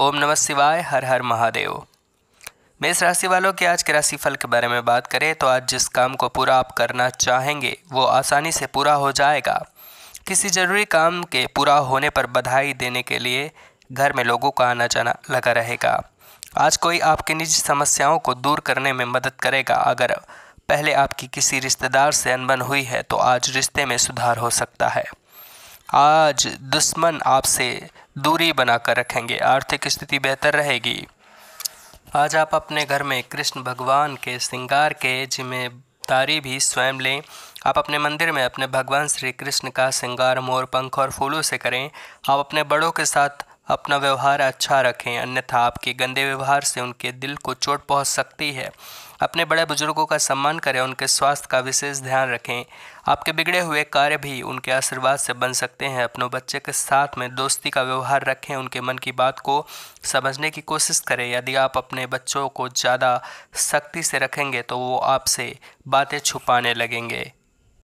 ओम नमः शिवाय हर हर महादेव मेष राशि वालों के आज के राशिफल के बारे में बात करें तो आज जिस काम को पूरा आप करना चाहेंगे वो आसानी से पूरा हो जाएगा किसी जरूरी काम के पूरा होने पर बधाई देने के लिए घर में लोगों का आना जाना लगा रहेगा आज कोई आपकी निजी समस्याओं को दूर करने में मदद करेगा अगर पहले आपकी किसी रिश्तेदार से अनबन हुई है तो आज रिश्ते में सुधार हो सकता है आज दुश्मन आपसे दूरी बनाकर रखेंगे आर्थिक स्थिति बेहतर रहेगी आज आप अपने घर में कृष्ण भगवान के श्रृंगार के जिम्मेदारी भी स्वयं लें आप अपने मंदिर में अपने भगवान श्री कृष्ण का श्रृंगार मोर पंख और फूलों से करें आप अपने बड़ों के साथ अपना व्यवहार अच्छा रखें अन्यथा आपके गंदे व्यवहार से उनके दिल को चोट पहुंच सकती है अपने बड़े बुजुर्गों का सम्मान करें उनके स्वास्थ्य का विशेष ध्यान रखें आपके बिगड़े हुए कार्य भी उनके आशीर्वाद से बन सकते हैं अपने बच्चे के साथ में दोस्ती का व्यवहार रखें उनके मन की बात को समझने की कोशिश करें यदि आप अपने बच्चों को ज़्यादा सख्ती से रखेंगे तो वो आपसे बातें छुपाने लगेंगे